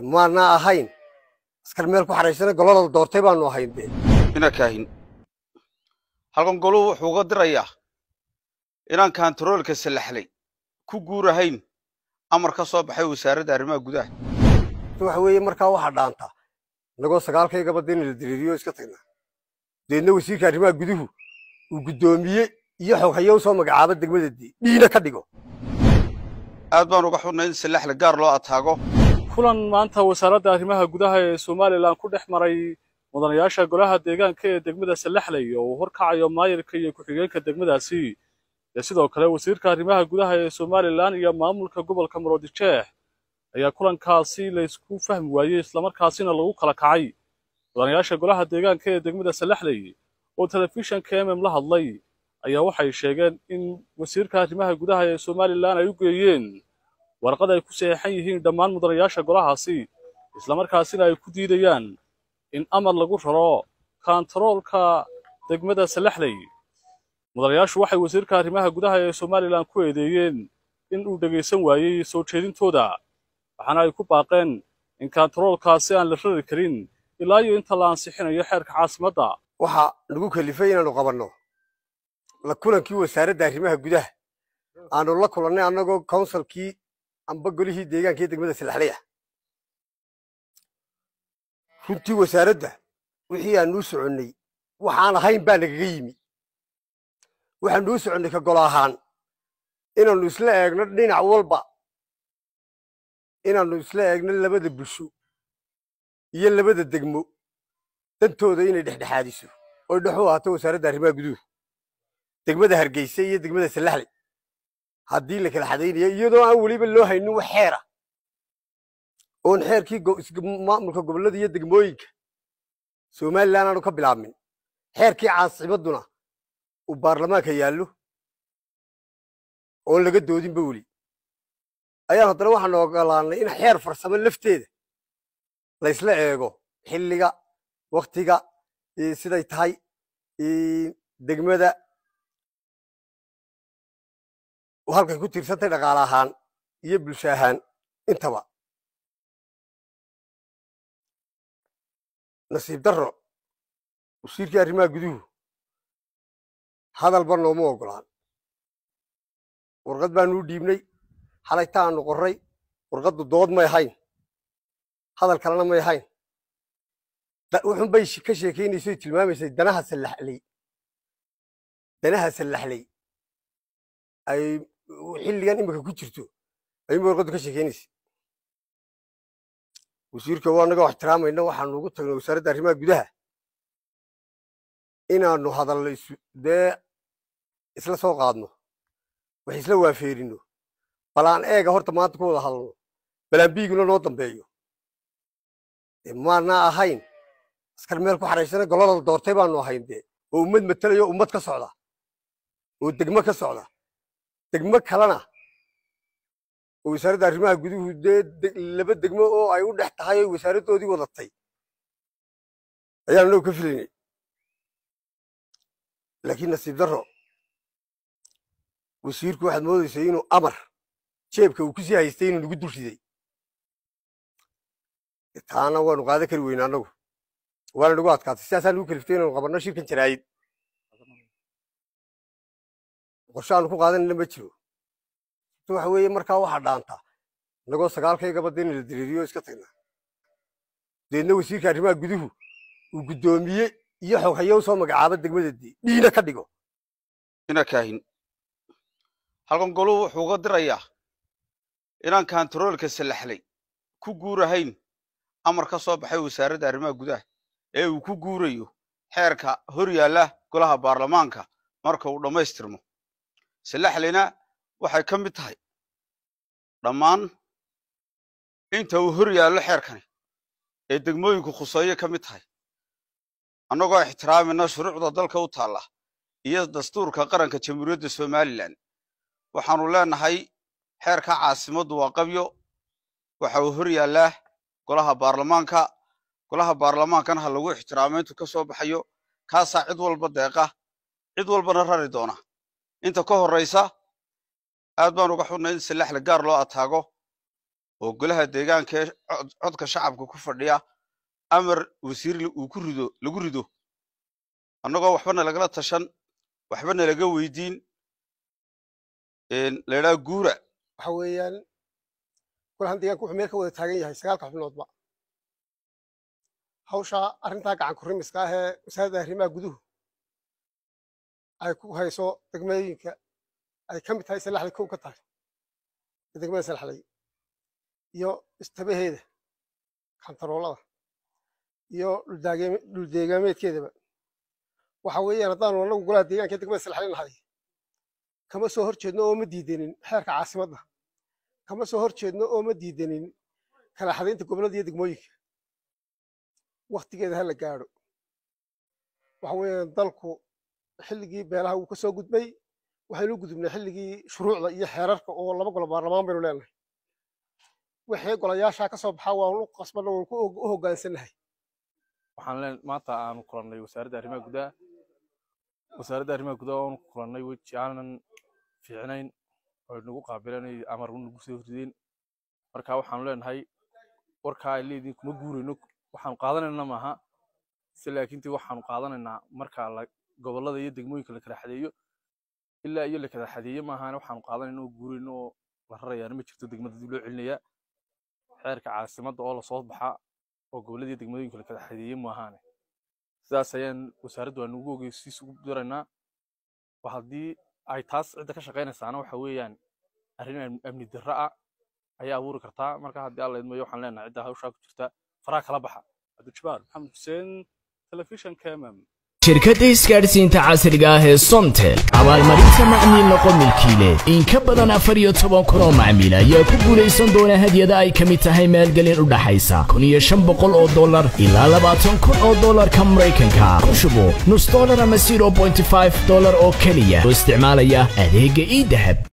maana ahayn askar meel ku xaraysana gololal doortay baanu ahayn dee ina kaahin halkan goluu wuxuu uga dirayaa inaan kantaroolka salaxlay ku guurahayn amar ka soo baxay wasaaradda arrimaha gudaha waxa weeye markaa waxaa dhaanta inagoo sagaalkaygaba dee inala diriiriyo iska tagna deedna wasiirka arrimaha guduhu uu guddoomiye iyo xoghaye u soo magacaaba degmadadii dhiina ka dhigo aad baan uga xunnay in salaxla gaar loo ataago kulan maanta wasaaradda arrimaha gudaha ee somalilan ku dhex maray mudanayaasha golaha deegaanka ee degmada salaxley oo uu horkacayo maayirka iyo ku-xigeenka degmadaasi ee sidoo kale wasiirka arrimaha gudaha ee somalilan iyo maamulka gobolka maroodijeex ayaa kulankaasi laysku fahmi waayey islamarkaasina lagu kala kacay mudanayaasha golaha deegaanka ee degmada salaxley oo telefishanka m m la hadlay ayaa waxay sheegeen in wasiirka arrimaha gudaha ee somalilan ay u geeyeen warqad ay ku saxeexan yihiin dhammaan mudanayaasha golahaasi islamarkaasina ay ku diidayaan in amar lagu raro kontaroolka degmada salaxley mudanayaashu waxay wasiirka arrimaha gudaha ee somalilan ku eedeeyeen in uu dhegaysan waayey soo jeedintooda waxaana ay ku baaqeen in kontaroolkaasi aan la rari karin ilaa iyo inta la ansixinayo xeerka caasimadda waxaa nagu kalifay inaanu qabanno la kulankii wasaaradda arrimaha gudaha aanu la kulannay annagoo counsilkii amba golihii deegaanka degmada silaxleya runtii wasaaradda wixii aan nuu soconnay waxaan ahayn baa nagaga yimi nuu soconnay ka golo ahaan inaannu isla eegno dhinac walba inaannu isla eegno labada bulsho iyo labada degmo dantooda inay dhexdhexaadiso oy dhexu ahaato wasaaradda arrimaha guduhu degmada hargeysa iyo degmada silaxle haddii la kala xadaynayo iyadoo aan weliba loo haynin wax xeer ah oon xeerkii maamulka gobollada iyo degmooyinka somalilan aanu ka bilaabmin xeerkii caasimadduna uu baarlamaanka yaallo oon laga doodinba weli ayaan haddana waxaa ogolaanay in xeer farsamo lafteeda laysla eego xilliga waktiga siday tahay degmada halkay ku tiirsantay dhaqaale ahaan iyo bulsho ahaan intaba nasiib darro wasiirkii arrimaha guduhu hadalba nooma ogolaan warqad baanuu dhiibnay xalay taanu qorray warqaddu dood may ahayn hadal kalena may ahayn wuxunbay ka sheekaynayso tilmaamaysay danaha sallaxley danaha sallaxlay ay xilligan imika ku jirto ayuunba warqaddu ka sheekeynaysa wasiirka waa annaga ixtiraamayna waxaanu ugu tagnay wasaaradda arrimaha gudaha inaanu hadallo dee isla soo qaadno wax isla waafeerinno balaan eega horta maanta ku wada hadalno balaanbiiguna biiguna noo dambeeyo maana ahayn askar meel ku xaraysana gololal doortay baanu ahayn dee oo ummad matelayo ummad ka socda oo degmo ka socda degmo kalena oo wasaaradda arrimaha guduhu dee laba degmo oo ay u dhex tahay oy wasaaraddoodii wadatay ayaanu nagu ka filaynay laakiin nasiib darro wasiirku waxaad moodaysay inuu amar jeebka uu ku sii haystay inuu nagu dulriday taana waanu qaadan kari weyna anagu waana nagu adkaatay sidaasaa nagu kaliftay inaanu qabanno shirkan jaraa'id qorshaaan ku qaadanayna ma jiro sababto waxa weeye markaa waxaa dhaanta inagoo sagaalkay gabadda in la diriiriyo iska tagna deedna wasiirka arrimaha guduhu uu guddoomiye iyo xoghaye usoo magacaaba degmada degmadadii dhiina ka dhigo ina kaahin halkan goluhu wuxuu uga dirayaa inaan kantaroolka salaxlay ku guurahayn amar ka soo baxay wasaaradda arrimaha gudaha ee uu ku guurayo xeerka hor yaalla golaha baarlamaanka marka uu dhammaystirmo salaxlina waxay ka mid tahay dhammaan inta uu hor yaallo xeerkani ee degmooyinku khuseeye ka mid tahay annagoo ixtiraamayna shuruucda dalka u taalla iyo dastuurka qaranka jamhuuriyadda somalilan waxaanu leenahay xeerka caasimaddu waa qabyo waxa uu hor yaallaa golaha baarlamaanka golaha baarlamaankana ha lagu ixtiraamo intu ka soo baxayo kaasaa cid walba deeqa cid walbana rari doona inta ka horraysa aad baan uga xunnay in silaxle gaar loo ataago oo golaha deegaanka ee codka shacabka ku fadhiya amar wasiirle uu ku rido lagu rido annagoo waxbana lagala tashan waxbana laga weydiin la guura waxa weeyaan golahan deegaanka wuxuu meel ka wada taagan yahay sagaalka xubnoodba hawsha arrintaa gacan ku rimiska ahee wasaaradda arrimaha guduhu ay ku hayso degmooyinka ay ka mid tahay salaxda kow ka tahay degmada salaxlay iyo istabaheeda kantaroolada iyo dhuldeegaameedkeedaba waxa weeyaan haddaanu anagu golaha deegaanka degmada salaxlay nahay kama soo horjeedno jeedno oo ma diidanin xeerka caasimadda kama soo horjeedno jeedno oo ma diidanin kala xadaynta gobollada iyo degmooyinka wakhtigeeda ha la gaadho waxa weeyaan dalku xilligii beelaha uu kasoo gudbay waxaynu gudubnay xilligii shuruucda iyo xeerarka oo laba gol baarlamaan baynu leenahay wixii golayaashaa ka soo baxaa u qasbana waan ku u hogaansanahay waxaan maanta aanu kulannay wasaaradda arrimaha gudaha wasaaradda arrimaha gudaha oonu kulannay weji aanan fiicnayn oo nagu qaabilanay amar nagu soo horrideen marka waxaanu leenahay warkaa ay kuma guurayno waxaanu qaadanayna maaha se laakiintii waxaanu qaadanaynaa markaa gobolada iyo degmooyinka lakala xadeeyo ilaa iyo lakala kala xadeeye maahan waxaanu qaadanayno oo guurayno oo la rarayaan ma jirto degmada dib loo celinayaa xeerka caasimadda oo lasoo baxaa oo gobolada iyo degmooyinka la maahaane sidaas ayaan wasaaradda waanu ugu ogeysiis ugu diraynaa oo haddii ay taas cidda ka shaqaynaysaana waxa weeyaan arrin amni darra ah ayaa abuuri kartaa marka haddii alla idmayo waxaan leenahay cidda hawshaa ku jirta faraa kala baxa cabdijabbaar maxamed xuseen telefishan kmm shirkadda isgaadhsiinta casriga ah ee sontel abaalmarinta macmiilna qomilkii leh in ka badan afar iyo toban kun oo macmiil ah ayaa ku guulaysan doona hadyada ay ka mid tahay maalgelin u dhaxaysa kun iyo shan boqol oo dollar ilaa labaatan kun oo dollarka maraykanka ku shubo nus dollar ama zero bointy five dollar oo keliya oo isticmaalaya adeega ii dahab